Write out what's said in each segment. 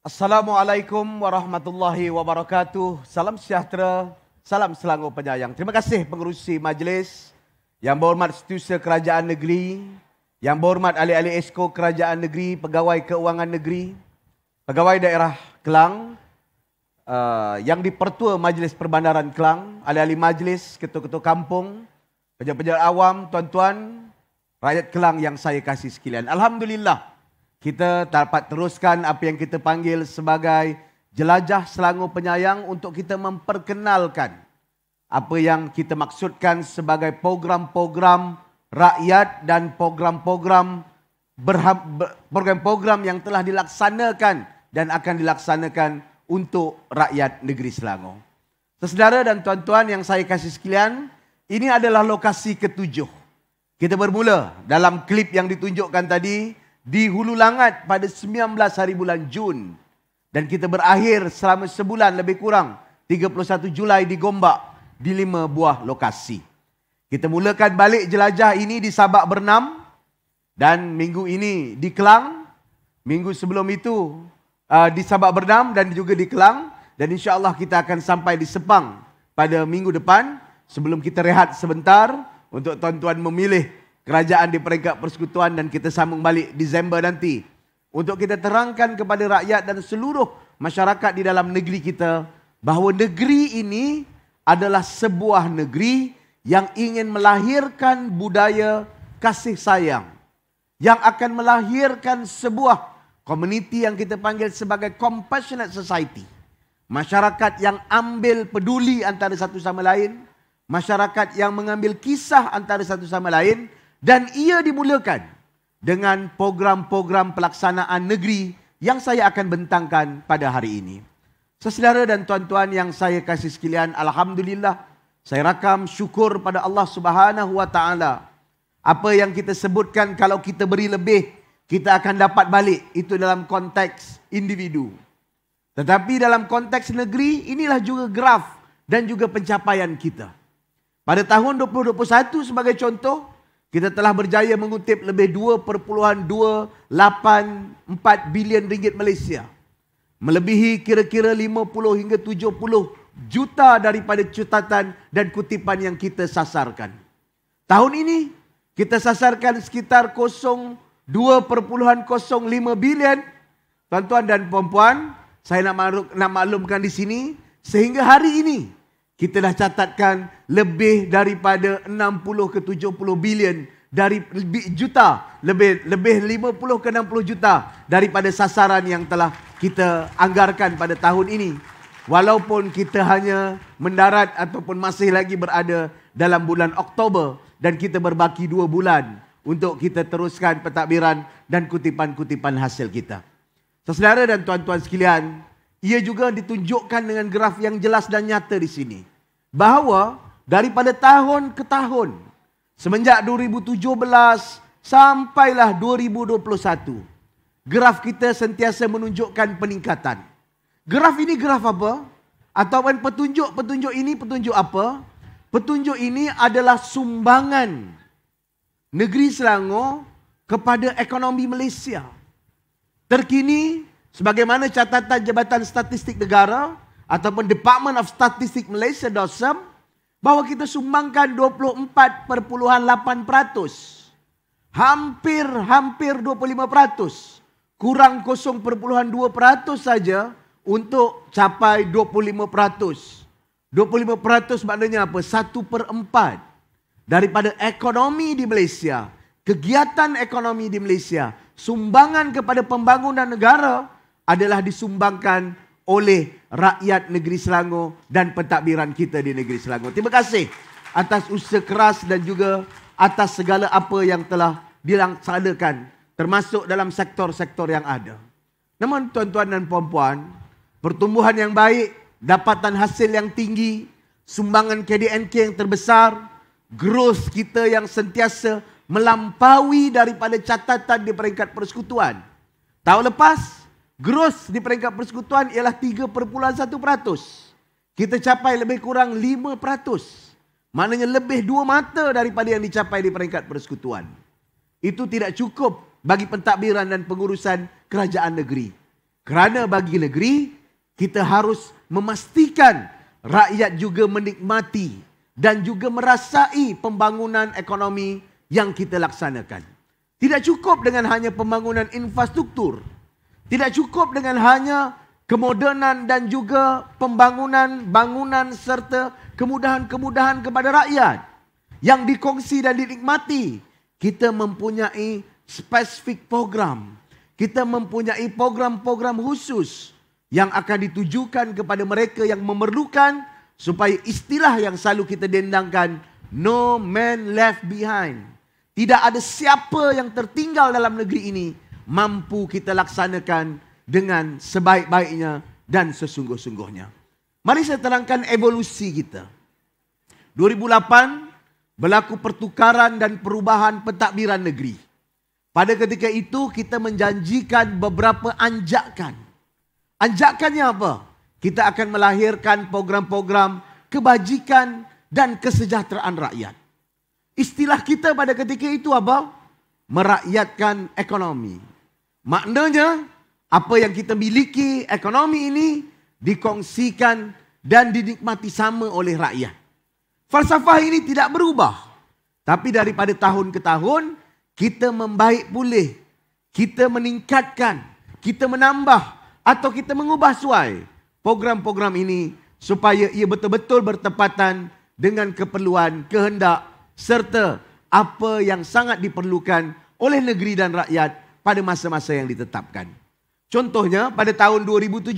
Assalamualaikum warahmatullahi wabarakatuh. Salam sejahtera, salam Selangor penyayang. Terima kasih pengerusi majlis, yang berhormat setiausaha kerajaan negeri, yang berhormat ahli-ahli esko kerajaan negeri, pegawai keuangan negeri, pegawai daerah Kelang, uh, yang dipertua majlis perbandaran Kelang, ahli-ahli majlis, ketua-ketua kampung, pejabat-pejabat awam, tuan-tuan, rakyat Kelang yang saya kasih sekalian. Alhamdulillah kita dapat teruskan apa yang kita panggil sebagai jelajah Selangor Penyayang untuk kita memperkenalkan apa yang kita maksudkan sebagai program-program rakyat dan program-program program-program yang telah dilaksanakan dan akan dilaksanakan untuk rakyat negeri Selangor. Sesedara dan tuan-tuan yang saya kasih sekalian, ini adalah lokasi ketujuh. Kita bermula dalam klip yang ditunjukkan tadi, di Hulu Langat pada 19 hari bulan Jun. Dan kita berakhir selama sebulan lebih kurang 31 Julai di Gombak di lima buah lokasi. Kita mulakan balik jelajah ini di Sabak Bernam dan minggu ini di Kelang. Minggu sebelum itu uh, di Sabak Bernam dan juga di Kelang. Dan insya Allah kita akan sampai di Sepang pada minggu depan sebelum kita rehat sebentar untuk tuan-tuan memilih kerajaan di peringkat persekutuan dan kita sambung balik Disember nanti untuk kita terangkan kepada rakyat dan seluruh masyarakat di dalam negeri kita bahawa negeri ini adalah sebuah negeri yang ingin melahirkan budaya kasih sayang yang akan melahirkan sebuah komuniti yang kita panggil sebagai compassionate society masyarakat yang ambil peduli antara satu sama lain masyarakat yang mengambil kisah antara satu sama lain dan ia dimulakan dengan program-program pelaksanaan negeri yang saya akan bentangkan pada hari ini. Sesedara dan tuan-tuan yang saya kasih sekalian, Alhamdulillah, saya rakam syukur pada Allah Subhanahu Wa Taala. Apa yang kita sebutkan kalau kita beri lebih, kita akan dapat balik. Itu dalam konteks individu. Tetapi dalam konteks negeri, inilah juga graf dan juga pencapaian kita. Pada tahun 2021 sebagai contoh, kita telah berjaya mengutip lebih 2.284 bilion ringgit Malaysia. Melebihi kira-kira 50 hingga 70 juta daripada catatan dan kutipan yang kita sasarkan. Tahun ini kita sasarkan sekitar 0.2.05 bilion. Tuan-tuan dan puan-puan, saya nak, maklum, nak maklumkan di sini sehingga hari ini kita dah catatkan lebih daripada 60 ke 70 bilion dari lebih juta lebih lebih 50 ke 60 juta daripada sasaran yang telah kita anggarkan pada tahun ini walaupun kita hanya mendarat ataupun masih lagi berada dalam bulan Oktober dan kita berbaki dua bulan untuk kita teruskan pentadbiran dan kutipan-kutipan hasil kita. Saudara dan tuan-tuan sekalian, ia juga ditunjukkan dengan graf yang jelas dan nyata di sini. Bahawa daripada tahun ke tahun, semenjak 2017 sampailah 2021, graf kita sentiasa menunjukkan peningkatan. Graf ini graf apa? Atau petunjuk-petunjuk ini petunjuk apa? Petunjuk ini adalah sumbangan negeri Selangor kepada ekonomi Malaysia. Terkini Sebagaimana catatan Jabatan Statistik Negara ataupun Department of Statistic Malaysia DOSM bahawa kita sumbangkan 24.8%. Hampir-hampir 25%. Kurang 0.2% saja untuk capai 25%. 25% maknanya apa? 1 per 4 daripada ekonomi di Malaysia. Kegiatan ekonomi di Malaysia. Sumbangan kepada pembangunan negara adalah disumbangkan oleh rakyat negeri Selangor dan pentadbiran kita di negeri Selangor. Terima kasih atas usaha keras dan juga atas segala apa yang telah dilaksanakan termasuk dalam sektor-sektor yang ada. Namun tuan-tuan dan puan-puan, pertumbuhan yang baik, dapatan hasil yang tinggi, sumbangan KDNK yang terbesar, growth kita yang sentiasa melampaui daripada catatan di peringkat persekutuan. Tahun lepas, Gross di peringkat persekutuan ialah 3.1%. Kita capai lebih kurang 5%. Maknanya lebih dua mata daripada yang dicapai di peringkat persekutuan. Itu tidak cukup bagi pentadbiran dan pengurusan kerajaan negeri. Kerana bagi negeri, kita harus memastikan rakyat juga menikmati dan juga merasai pembangunan ekonomi yang kita laksanakan. Tidak cukup dengan hanya pembangunan infrastruktur. Tidak cukup dengan hanya kemodenan dan juga pembangunan bangunan serta kemudahan-kemudahan kepada rakyat yang dikongsi dan dinikmati. Kita mempunyai spesifik program. Kita mempunyai program-program khusus yang akan ditujukan kepada mereka yang memerlukan supaya istilah yang selalu kita dendangkan no man left behind. Tidak ada siapa yang tertinggal dalam negeri ini mampu kita laksanakan dengan sebaik-baiknya dan sesungguh-sungguhnya. Mari saya terangkan evolusi kita. 2008 berlaku pertukaran dan perubahan pentadbiran negeri. Pada ketika itu kita menjanjikan beberapa anjakan. Anjakannya apa? Kita akan melahirkan program-program kebajikan dan kesejahteraan rakyat. Istilah kita pada ketika itu apa? Merakyatkan ekonomi. Maknanya, apa yang kita miliki ekonomi ini dikongsikan dan dinikmati sama oleh rakyat. Falsafah ini tidak berubah. Tapi daripada tahun ke tahun, kita membaik pulih. Kita meningkatkan, kita menambah atau kita mengubah suai program-program ini supaya ia betul-betul bertepatan dengan keperluan, kehendak serta apa yang sangat diperlukan oleh negeri dan rakyat pada masa-masa yang ditetapkan. Contohnya pada tahun 2017,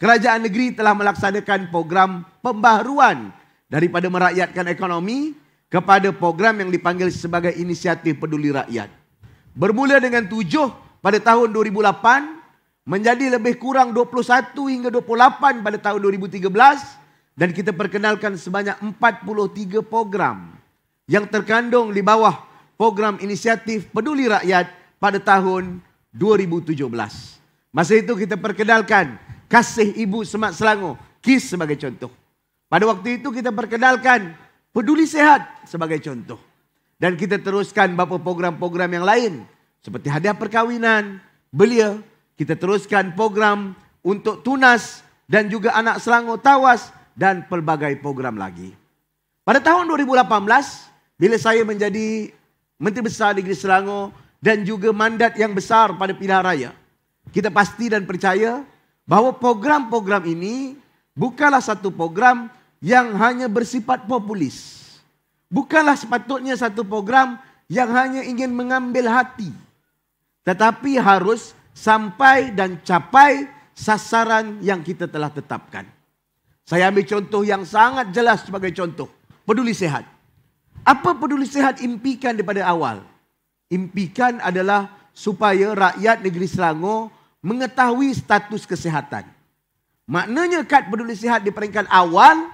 kerajaan negeri telah melaksanakan program pembaharuan daripada merakyatkan ekonomi kepada program yang dipanggil sebagai inisiatif peduli rakyat. Bermula dengan tujuh pada tahun 2008, menjadi lebih kurang 21 hingga 28 pada tahun 2013 dan kita perkenalkan sebanyak 43 program yang terkandung di bawah program inisiatif peduli rakyat pada tahun 2017. Masa itu kita perkenalkan kasih ibu Semak Selangor, KIS sebagai contoh. Pada waktu itu kita perkenalkan peduli sehat sebagai contoh. Dan kita teruskan beberapa program-program yang lain. Seperti hadiah perkahwinan, belia. Kita teruskan program untuk tunas dan juga anak Selangor tawas dan pelbagai program lagi. Pada tahun 2018, bila saya menjadi Menteri Besar Negeri Selangor dan juga mandat yang besar pada pilihan raya. Kita pasti dan percaya bahawa program-program ini bukanlah satu program yang hanya bersifat populis. Bukanlah sepatutnya satu program yang hanya ingin mengambil hati. Tetapi harus sampai dan capai sasaran yang kita telah tetapkan. Saya ambil contoh yang sangat jelas sebagai contoh. Peduli sehat. Apa peduli sehat impikan daripada awal? impikan adalah supaya rakyat negeri Selangor mengetahui status kesihatan. Maknanya kad peduli sihat di peringkat awal,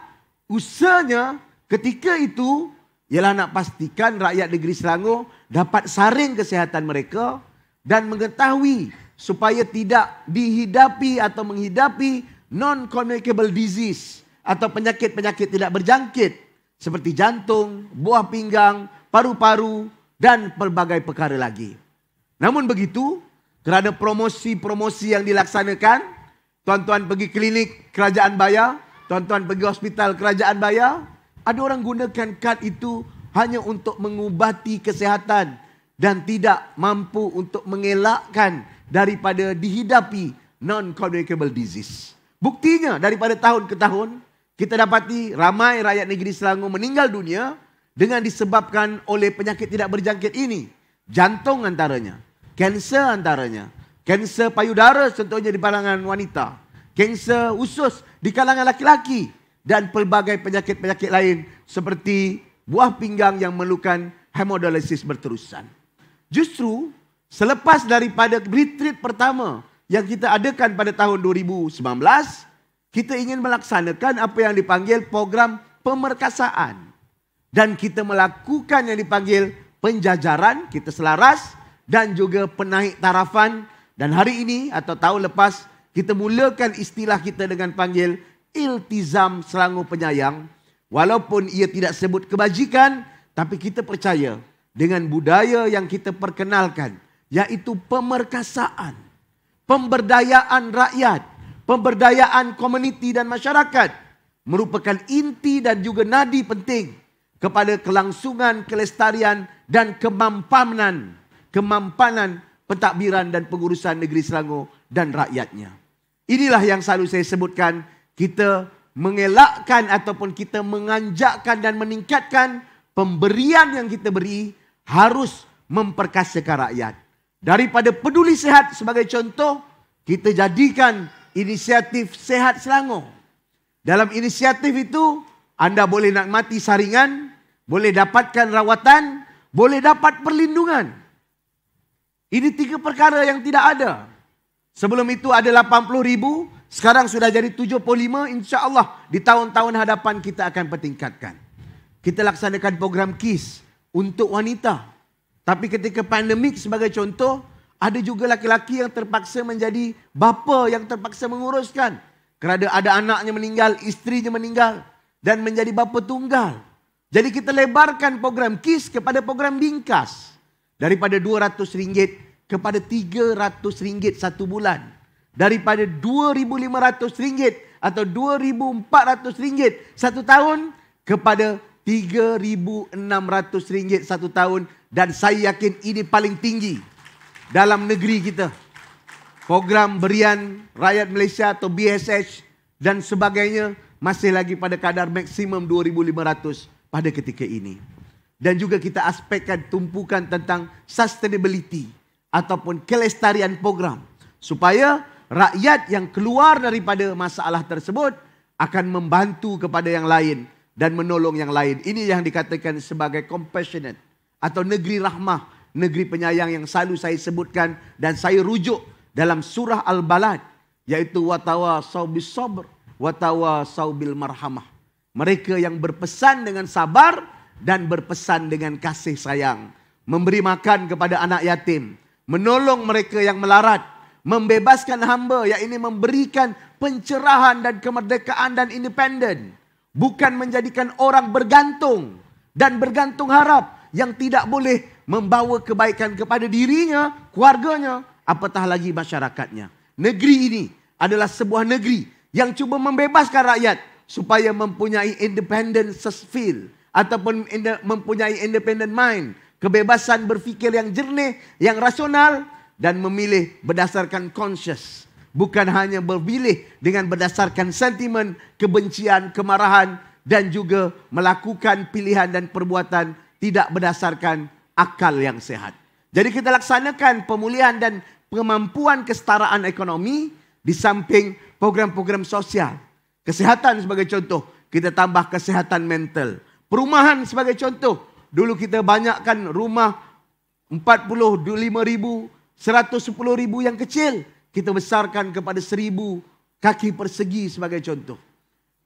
usahanya ketika itu ialah nak pastikan rakyat negeri Selangor dapat saring kesihatan mereka dan mengetahui supaya tidak dihidapi atau menghidapi non-communicable disease atau penyakit-penyakit tidak berjangkit seperti jantung, buah pinggang, paru-paru, dan pelbagai perkara lagi. Namun begitu, kerana promosi-promosi yang dilaksanakan, tuan-tuan pergi klinik kerajaan bayar, tuan-tuan pergi hospital kerajaan bayar, ada orang gunakan kad itu hanya untuk mengubati kesihatan dan tidak mampu untuk mengelakkan daripada dihidapi non-communicable disease. Buktinya daripada tahun ke tahun, kita dapati ramai rakyat negeri Selangor meninggal dunia dengan disebabkan oleh penyakit tidak berjangkit ini. Jantung antaranya, kanser antaranya, kanser payudara contohnya di kalangan wanita, kanser usus di kalangan laki-laki dan pelbagai penyakit-penyakit lain seperti buah pinggang yang melukan hemodialisis berterusan. Justru selepas daripada retreat pertama yang kita adakan pada tahun 2019, kita ingin melaksanakan apa yang dipanggil program pemerkasaan dan kita melakukan yang dipanggil penjajaran, kita selaras dan juga penaik tarafan. Dan hari ini atau tahun lepas, kita mulakan istilah kita dengan panggil iltizam selangor penyayang. Walaupun ia tidak sebut kebajikan, tapi kita percaya dengan budaya yang kita perkenalkan, yaitu pemerkasaan, pemberdayaan rakyat, pemberdayaan komuniti dan masyarakat merupakan inti dan juga nadi penting kepada kelangsungan, kelestarian dan kemampanan kemampanan pentadbiran dan pengurusan negeri Selangor dan rakyatnya. Inilah yang selalu saya sebutkan, kita mengelakkan ataupun kita menganjakkan dan meningkatkan pemberian yang kita beri harus memperkasakan rakyat. Daripada peduli sehat sebagai contoh, kita jadikan inisiatif Sehat Selangor. Dalam inisiatif itu, anda boleh nak mati saringan, boleh dapatkan rawatan, boleh dapat perlindungan. Ini tiga perkara yang tidak ada. Sebelum itu ada 80 ribu, sekarang sudah jadi 75, insya Allah di tahun-tahun hadapan kita akan pertingkatkan. Kita laksanakan program KIS untuk wanita. Tapi ketika pandemik sebagai contoh, ada juga laki-laki yang terpaksa menjadi bapa yang terpaksa menguruskan. Kerana ada anaknya meninggal, isterinya meninggal dan menjadi bapa tunggal. Jadi kita lebarkan program KIS kepada program bingkas. Daripada RM200 kepada RM300 satu bulan. Daripada RM2,500 atau RM2,400 satu tahun kepada RM3,600 satu tahun. Dan saya yakin ini paling tinggi dalam negeri kita. Program Berian Rakyat Malaysia atau BSH dan sebagainya masih lagi pada kadar maksimum 2,500 ringgit pada ketika ini. Dan juga kita aspekkan tumpukan tentang sustainability ataupun kelestarian program. Supaya rakyat yang keluar daripada masalah tersebut akan membantu kepada yang lain dan menolong yang lain. Ini yang dikatakan sebagai compassionate atau negeri rahmah, negeri penyayang yang selalu saya sebutkan dan saya rujuk dalam surah Al-Balad yaitu watawa saubis sabr, watawa sawbil marhamah mereka yang berpesan dengan sabar dan berpesan dengan kasih sayang, memberi makan kepada anak yatim, menolong mereka yang melarat, membebaskan hamba yang ini memberikan pencerahan dan kemerdekaan dan independen, bukan menjadikan orang bergantung dan bergantung harap yang tidak boleh membawa kebaikan kepada dirinya, keluarganya, apatah lagi masyarakatnya. Negeri ini adalah sebuah negeri yang cuba membebaskan rakyat supaya mempunyai independence feel ataupun mempunyai independent mind, kebebasan berfikir yang jernih, yang rasional dan memilih berdasarkan conscious, bukan hanya berpilih dengan berdasarkan sentimen, kebencian, kemarahan dan juga melakukan pilihan dan perbuatan tidak berdasarkan akal yang sehat. Jadi kita laksanakan pemulihan dan kemampuan kesetaraan ekonomi di samping program-program sosial Kesehatan sebagai contoh, kita tambah kesehatan mental. Perumahan sebagai contoh, dulu kita banyakkan rumah 45 ribu, 110 ribu yang kecil. Kita besarkan kepada seribu kaki persegi sebagai contoh.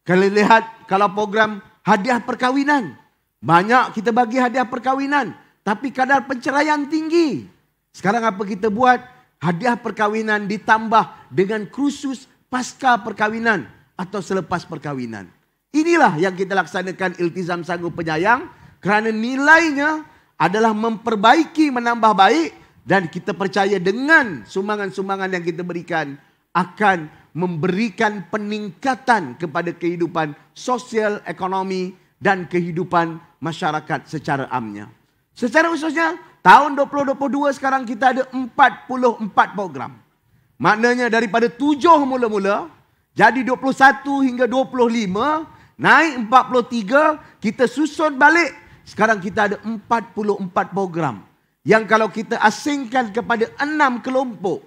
Kalau lihat kalau program hadiah perkahwinan, banyak kita bagi hadiah perkahwinan. Tapi kadar penceraian tinggi. Sekarang apa kita buat? Hadiah perkahwinan ditambah dengan kursus pasca perkahwinan atau selepas perkawinan. Inilah yang kita laksanakan iltizam sanggup penyayang kerana nilainya adalah memperbaiki, menambah baik dan kita percaya dengan sumbangan-sumbangan yang kita berikan akan memberikan peningkatan kepada kehidupan sosial, ekonomi dan kehidupan masyarakat secara amnya. Secara khususnya, tahun 2022 sekarang kita ada 44 program. Maknanya daripada tujuh mula-mula, jadi 21 hingga 25, naik 43, kita susun balik. Sekarang kita ada 44 program. Yang kalau kita asingkan kepada enam kelompok,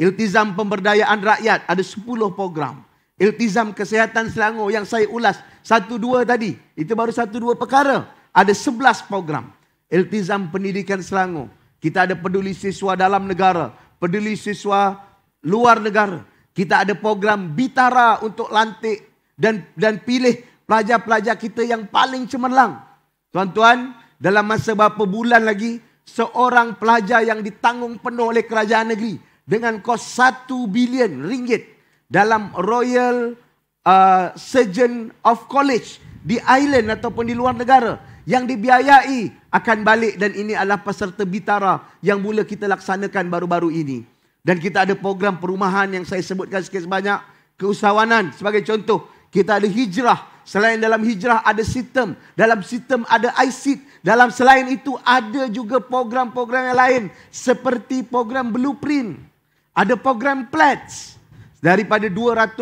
Iltizam Pemberdayaan Rakyat ada 10 program. Iltizam kesihatan Selangor yang saya ulas satu dua tadi. Itu baru satu dua perkara. Ada 11 program. Iltizam Pendidikan Selangor. Kita ada peduli siswa dalam negara. Peduli siswa luar negara. Kita ada program Bitara untuk lantik dan dan pilih pelajar-pelajar kita yang paling cemerlang. Tuan-tuan, dalam masa beberapa bulan lagi, seorang pelajar yang ditanggung penuh oleh kerajaan negeri dengan kos satu bilion ringgit dalam Royal uh, Surgeon of College di island ataupun di luar negara yang dibiayai akan balik dan ini adalah peserta bitara yang mula kita laksanakan baru-baru ini. Dan kita ada program perumahan yang saya sebutkan sikit sebanyak. Keusahawanan sebagai contoh. Kita ada hijrah. Selain dalam hijrah ada sistem. Dalam sistem ada ISIT. Dalam selain itu ada juga program-program yang lain. Seperti program blueprint. Ada program pledge. Daripada 200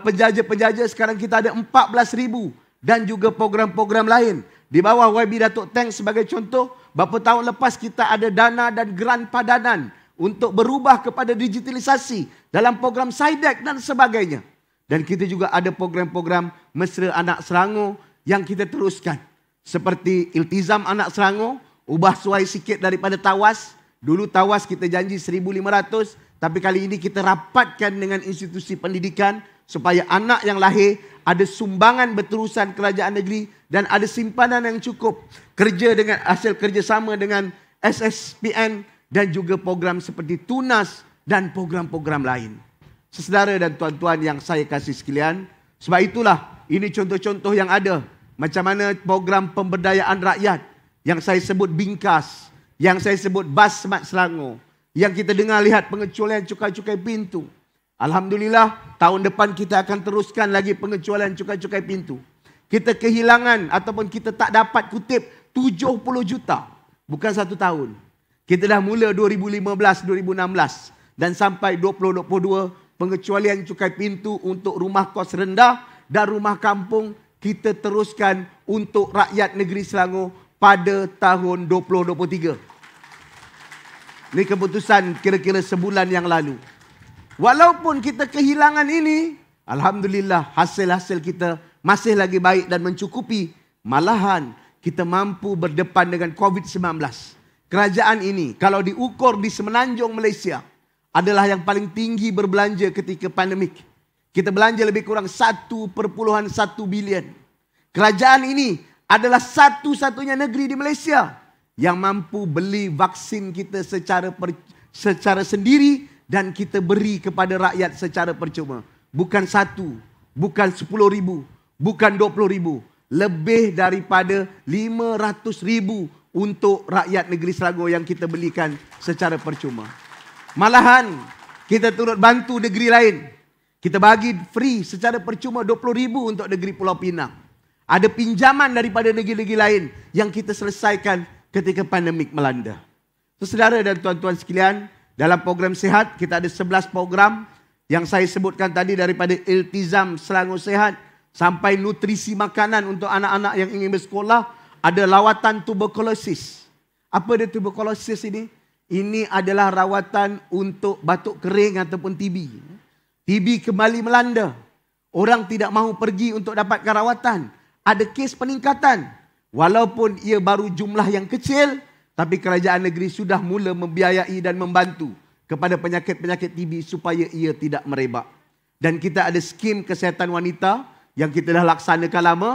penjaja-penjaja sekarang kita ada 14 ribu. Dan juga program-program lain. Di bawah YB Datuk Tank sebagai contoh. Berapa tahun lepas kita ada dana dan geran padanan untuk berubah kepada digitalisasi dalam program SIDEC dan sebagainya. Dan kita juga ada program-program Mesra Anak Serango yang kita teruskan. Seperti Iltizam Anak Serango, ubah suai sikit daripada Tawas. Dulu Tawas kita janji 1,500 tapi kali ini kita rapatkan dengan institusi pendidikan supaya anak yang lahir ada sumbangan berterusan kerajaan negeri dan ada simpanan yang cukup kerja dengan hasil kerjasama dengan SSPN dan juga program seperti tunas dan program-program lain. Sesedara dan tuan-tuan yang saya kasih sekalian, sebab itulah ini contoh-contoh yang ada. Macam mana program pemberdayaan rakyat yang saya sebut bingkas, yang saya sebut bas semat selangor, yang kita dengar lihat pengecualian cukai-cukai pintu. Alhamdulillah tahun depan kita akan teruskan lagi pengecualian cukai-cukai pintu. Kita kehilangan ataupun kita tak dapat kutip 70 juta. Bukan satu tahun, kita dah mula 2015-2016 dan sampai 2022 pengecualian cukai pintu untuk rumah kos rendah dan rumah kampung kita teruskan untuk rakyat negeri Selangor pada tahun 2023. Ini keputusan kira-kira sebulan yang lalu. Walaupun kita kehilangan ini, Alhamdulillah hasil-hasil kita masih lagi baik dan mencukupi. Malahan kita mampu berdepan dengan COVID-19 kerajaan ini kalau diukur di semenanjung Malaysia adalah yang paling tinggi berbelanja ketika pandemik. Kita belanja lebih kurang 1.1 bilion. Kerajaan ini adalah satu-satunya negeri di Malaysia yang mampu beli vaksin kita secara per, secara sendiri dan kita beri kepada rakyat secara percuma. Bukan satu, bukan sepuluh ribu, bukan dua puluh ribu. Lebih daripada lima ratus ribu untuk rakyat negeri Selangor yang kita belikan secara percuma. Malahan kita turut bantu negeri lain. Kita bagi free secara percuma 20,000 untuk negeri Pulau Pinang. Ada pinjaman daripada negeri-negeri lain yang kita selesaikan ketika pandemik melanda. Saudara dan tuan-tuan sekalian, dalam program sehat kita ada 11 program yang saya sebutkan tadi daripada Iltizam Selangor Sehat sampai nutrisi makanan untuk anak-anak yang ingin bersekolah ada lawatan tuberkulosis. Apa dia tuberkulosis ini? Ini adalah rawatan untuk batuk kering ataupun TB. TB kembali melanda. Orang tidak mahu pergi untuk dapatkan rawatan. Ada kes peningkatan. Walaupun ia baru jumlah yang kecil, tapi kerajaan negeri sudah mula membiayai dan membantu kepada penyakit-penyakit TB supaya ia tidak merebak. Dan kita ada skim kesihatan wanita yang kita dah laksanakan lama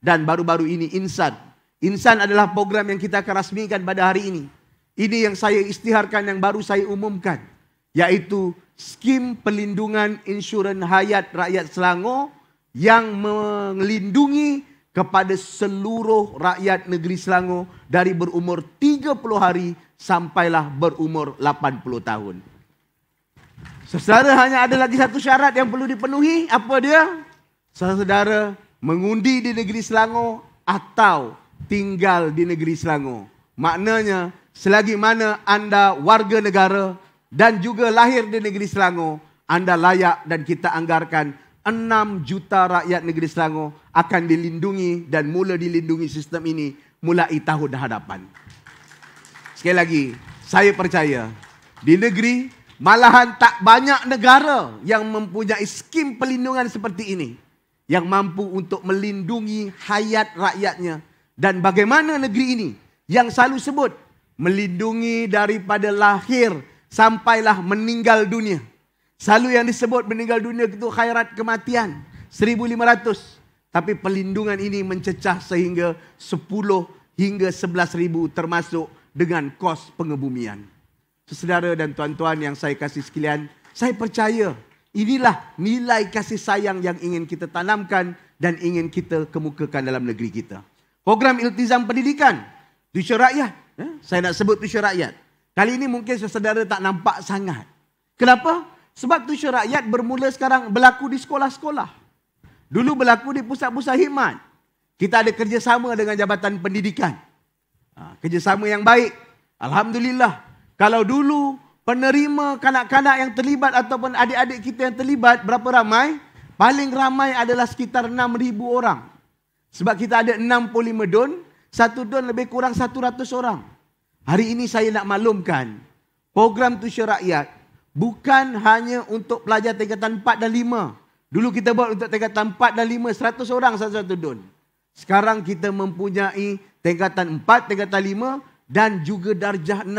dan baru-baru ini insan Insan adalah program yang kita akan rasmikan pada hari ini. Ini yang saya istiharkan yang baru saya umumkan. Yaitu skim pelindungan insurans hayat rakyat Selangor yang melindungi kepada seluruh rakyat negeri Selangor dari berumur 30 hari sampailah berumur 80 tahun. Saudara hanya ada lagi satu syarat yang perlu dipenuhi. Apa dia? Saudara mengundi di negeri Selangor atau tinggal di negeri Selangor. Maknanya, selagi mana anda warga negara dan juga lahir di negeri Selangor, anda layak dan kita anggarkan 6 juta rakyat negeri Selangor akan dilindungi dan mula dilindungi sistem ini mulai tahun hadapan. Sekali lagi, saya percaya di negeri malahan tak banyak negara yang mempunyai skim pelindungan seperti ini yang mampu untuk melindungi hayat rakyatnya dan bagaimana negeri ini yang selalu sebut melindungi daripada lahir sampailah meninggal dunia. Selalu yang disebut meninggal dunia itu khairat kematian 1500 tapi pelindungan ini mencecah sehingga 10 hingga 11000 termasuk dengan kos pengebumian. Saudara dan tuan-tuan yang saya kasih sekalian, saya percaya inilah nilai kasih sayang yang ingin kita tanamkan dan ingin kita kemukakan dalam negeri kita program iltizam pendidikan, tuisyen rakyat. Ha? Saya nak sebut tuisyen rakyat. Kali ini mungkin saudara tak nampak sangat. Kenapa? Sebab tuisyen rakyat bermula sekarang berlaku di sekolah-sekolah. Dulu berlaku di pusat-pusat khidmat. Kita ada kerjasama dengan Jabatan Pendidikan. Ha, kerjasama yang baik. Alhamdulillah. Kalau dulu penerima kanak-kanak yang terlibat ataupun adik-adik kita yang terlibat berapa ramai? Paling ramai adalah sekitar 6,000 orang. Sebab kita ada 65 don, satu don lebih kurang 100 orang. Hari ini saya nak maklumkan, program tusya rakyat bukan hanya untuk pelajar tingkatan 4 dan 5. Dulu kita buat untuk tingkatan 4 dan 5, 100 orang satu-satu don. Sekarang kita mempunyai tingkatan 4, tingkatan 5 dan juga darjah 6.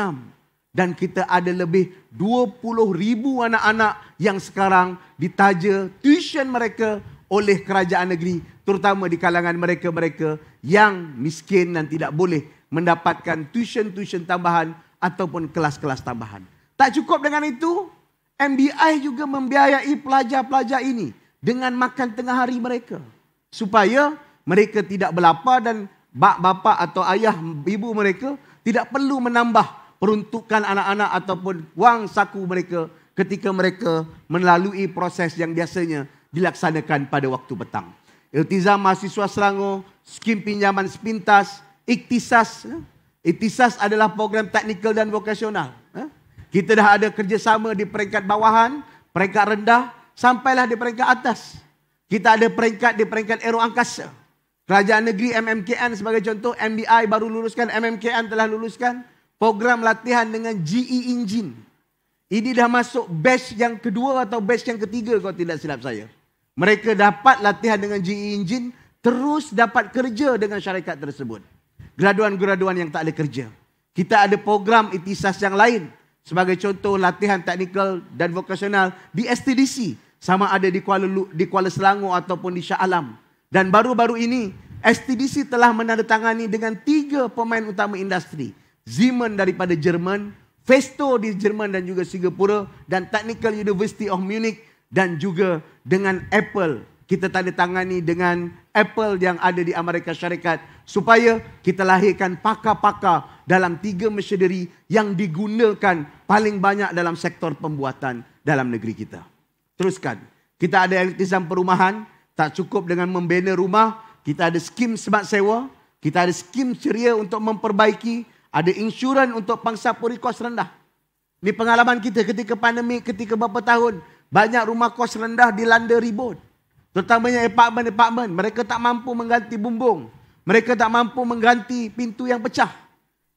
Dan kita ada lebih 20 ribu anak-anak yang sekarang ditaja tuition mereka oleh kerajaan negeri terutama di kalangan mereka-mereka yang miskin dan tidak boleh mendapatkan tuition-tuition tambahan ataupun kelas-kelas tambahan. Tak cukup dengan itu, MBI juga membiayai pelajar-pelajar ini dengan makan tengah hari mereka supaya mereka tidak berlapar dan bak bapa atau ayah ibu mereka tidak perlu menambah peruntukan anak-anak ataupun wang saku mereka ketika mereka melalui proses yang biasanya dilaksanakan pada waktu petang. Iltizam mahasiswa Selangor, skim pinjaman sepintas, iktisas. Ya. Iktisas adalah program teknikal dan vokasional. Ya. Kita dah ada kerjasama di peringkat bawahan, peringkat rendah, sampailah di peringkat atas. Kita ada peringkat di peringkat aero angkasa. Kerajaan negeri MMKN sebagai contoh, MBI baru luluskan, MMKN telah luluskan. Program latihan dengan GE Engine. Ini dah masuk batch yang kedua atau batch yang ketiga kalau tidak silap saya. Mereka dapat latihan dengan GE Engine, terus dapat kerja dengan syarikat tersebut. Graduan-graduan yang tak ada kerja. Kita ada program ITISAS yang lain. Sebagai contoh latihan teknikal dan vokasional di STDC. Sama ada di Kuala, di Kuala Selangor ataupun di Shah Alam. Dan baru-baru ini STDC telah menandatangani dengan tiga pemain utama industri. Zeman daripada Jerman, Festo di Jerman dan juga Singapura dan Technical University of Munich dan juga dengan Apple. Kita tanda tangani dengan Apple yang ada di Amerika Syarikat supaya kita lahirkan pakar-pakar dalam tiga mesyuarat yang digunakan paling banyak dalam sektor pembuatan dalam negeri kita. Teruskan. Kita ada elektrisan perumahan, tak cukup dengan membina rumah, kita ada skim smart sewa, kita ada skim ceria untuk memperbaiki, ada insurans untuk pangsa puri kos rendah. Ini pengalaman kita ketika pandemik, ketika beberapa tahun, banyak rumah kos rendah dilanda ribut. Terutamanya apartment-apartment. Mereka tak mampu mengganti bumbung. Mereka tak mampu mengganti pintu yang pecah.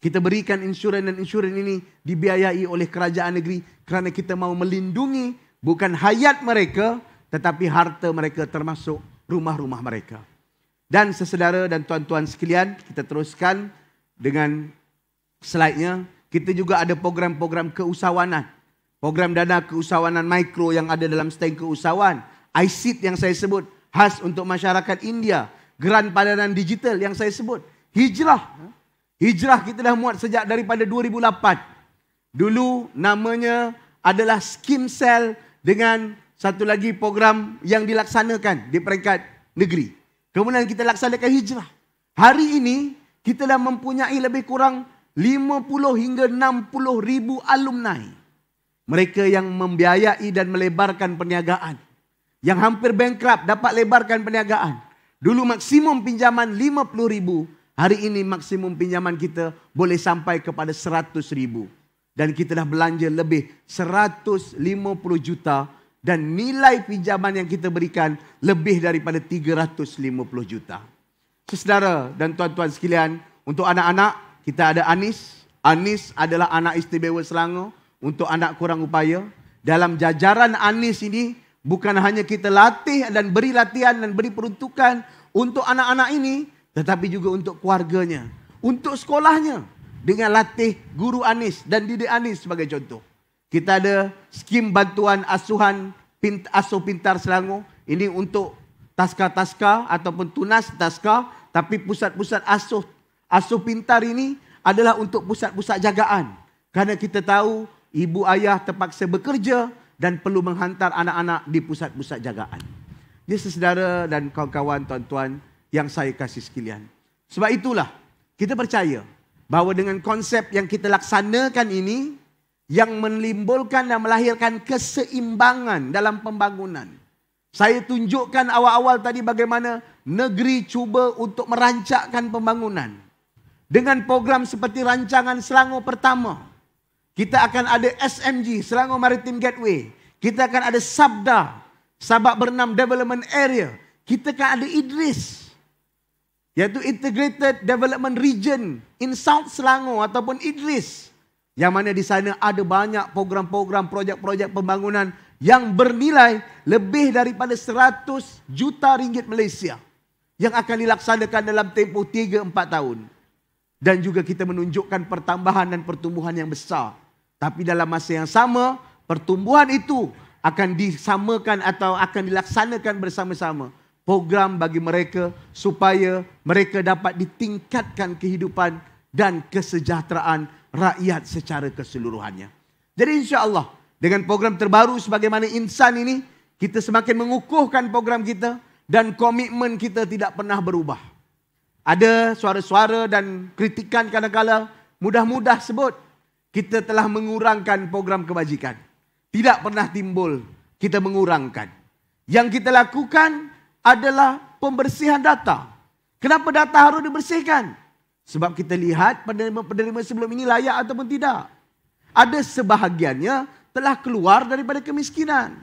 Kita berikan insurans dan insurans ini dibiayai oleh kerajaan negeri kerana kita mahu melindungi bukan hayat mereka tetapi harta mereka termasuk rumah-rumah mereka. Dan sesedara dan tuan-tuan sekalian, kita teruskan dengan slide-nya. Kita juga ada program-program keusahawanan program dana keusahawanan mikro yang ada dalam stand keusahawan, ICIT yang saya sebut, khas untuk masyarakat India, geran padanan digital yang saya sebut, hijrah. Hijrah kita dah muat sejak daripada 2008. Dulu namanya adalah skim sel dengan satu lagi program yang dilaksanakan di peringkat negeri. Kemudian kita laksanakan hijrah. Hari ini kita dah mempunyai lebih kurang 50 hingga 60 ribu alumni. Mereka yang membiayai dan melebarkan perniagaan. Yang hampir bankrupt dapat lebarkan perniagaan. Dulu maksimum pinjaman RM50,000. Hari ini maksimum pinjaman kita boleh sampai kepada RM100,000. Dan kita dah belanja lebih RM150 juta. Dan nilai pinjaman yang kita berikan lebih daripada RM350 juta. Sesedara dan tuan-tuan sekalian. Untuk anak-anak, kita ada Anis. Anis adalah anak istimewa Selangor untuk anak kurang upaya. Dalam jajaran ANIS ini, bukan hanya kita latih dan beri latihan dan beri peruntukan untuk anak-anak ini, tetapi juga untuk keluarganya, untuk sekolahnya. Dengan latih guru ANIS dan didik ANIS sebagai contoh. Kita ada skim bantuan asuhan Aso Pintar Selangor. Ini untuk taska-taska ataupun tunas taska. Tapi pusat-pusat asuh, asuh pintar ini adalah untuk pusat-pusat jagaan. Kerana kita tahu ibu ayah terpaksa bekerja dan perlu menghantar anak-anak di pusat-pusat jagaan. Ini sesedara dan kawan-kawan tuan-tuan yang saya kasih sekalian. Sebab itulah kita percaya bahawa dengan konsep yang kita laksanakan ini yang menimbulkan dan melahirkan keseimbangan dalam pembangunan. Saya tunjukkan awal-awal tadi bagaimana negeri cuba untuk merancakkan pembangunan dengan program seperti rancangan Selangor pertama kita akan ada SMG, Selangor Maritime Gateway. Kita akan ada Sabda, Sabak Bernam Development Area. Kita akan ada Idris, iaitu Integrated Development Region in South Selangor ataupun Idris. Yang mana di sana ada banyak program-program, projek-projek pembangunan yang bernilai lebih daripada 100 juta ringgit Malaysia yang akan dilaksanakan dalam tempoh 3-4 tahun. Dan juga kita menunjukkan pertambahan dan pertumbuhan yang besar. Tapi dalam masa yang sama, pertumbuhan itu akan disamakan atau akan dilaksanakan bersama-sama. Program bagi mereka supaya mereka dapat ditingkatkan kehidupan dan kesejahteraan rakyat secara keseluruhannya. Jadi insya Allah dengan program terbaru sebagaimana insan ini, kita semakin mengukuhkan program kita dan komitmen kita tidak pernah berubah. Ada suara-suara dan kritikan kadang-kadang mudah-mudah sebut kita telah mengurangkan program kebajikan. Tidak pernah timbul kita mengurangkan. Yang kita lakukan adalah pembersihan data. Kenapa data harus dibersihkan? Sebab kita lihat penerima-penerima sebelum ini layak ataupun tidak. Ada sebahagiannya telah keluar daripada kemiskinan.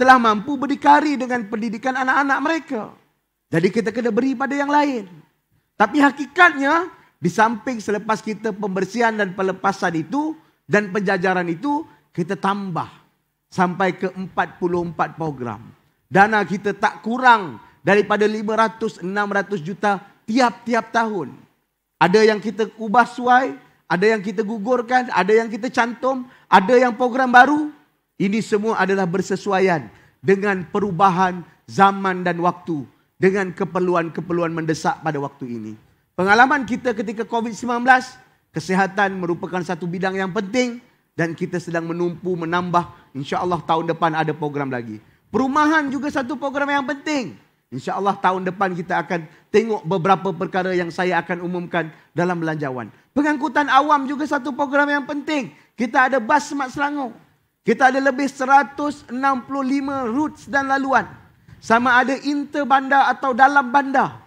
Telah mampu berdikari dengan pendidikan anak-anak mereka. Jadi kita kena beri pada yang lain. Tapi hakikatnya di samping selepas kita pembersihan dan pelepasan itu dan penjajaran itu, kita tambah sampai ke 44 program. Dana kita tak kurang daripada 500-600 juta tiap-tiap tahun. Ada yang kita ubah suai, ada yang kita gugurkan, ada yang kita cantum, ada yang program baru. Ini semua adalah bersesuaian dengan perubahan zaman dan waktu. Dengan keperluan-keperluan mendesak pada waktu ini. Pengalaman kita ketika COVID-19, kesihatan merupakan satu bidang yang penting dan kita sedang menumpu, menambah. InsyaAllah tahun depan ada program lagi. Perumahan juga satu program yang penting. InsyaAllah tahun depan kita akan tengok beberapa perkara yang saya akan umumkan dalam belanjawan. Pengangkutan awam juga satu program yang penting. Kita ada bas semak Selangor. Kita ada lebih 165 routes dan laluan. Sama ada inter bandar atau dalam bandar.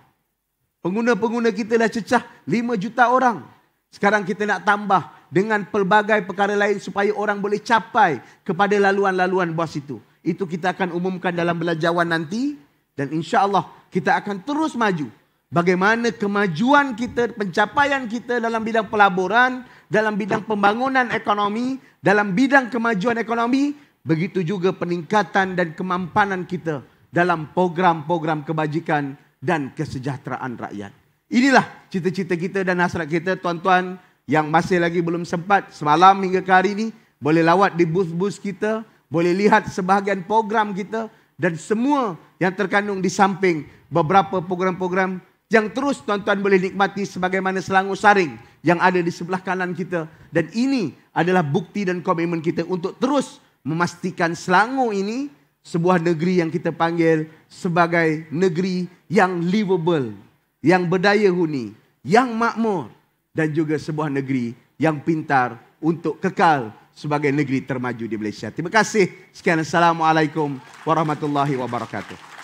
Pengguna-pengguna kita dah cecah 5 juta orang. Sekarang kita nak tambah dengan pelbagai perkara lain supaya orang boleh capai kepada laluan-laluan bos itu. Itu kita akan umumkan dalam belanjawan nanti dan insya Allah kita akan terus maju. Bagaimana kemajuan kita, pencapaian kita dalam bidang pelaburan, dalam bidang pembangunan ekonomi, dalam bidang kemajuan ekonomi, begitu juga peningkatan dan kemampanan kita dalam program-program kebajikan dan kesejahteraan rakyat. Inilah cita-cita kita dan hasrat kita tuan-tuan yang masih lagi belum sempat semalam hingga ke hari ini boleh lawat di bus-bus kita, boleh lihat sebahagian program kita dan semua yang terkandung di samping beberapa program-program yang terus tuan-tuan boleh nikmati sebagaimana selangor saring yang ada di sebelah kanan kita dan ini adalah bukti dan komitmen kita untuk terus memastikan selangor ini sebuah negeri yang kita panggil sebagai negeri yang livable, yang berdaya huni, yang makmur dan juga sebuah negeri yang pintar untuk kekal sebagai negeri termaju di Malaysia. Terima kasih. Sekian Assalamualaikum warahmatullahi wabarakatuh.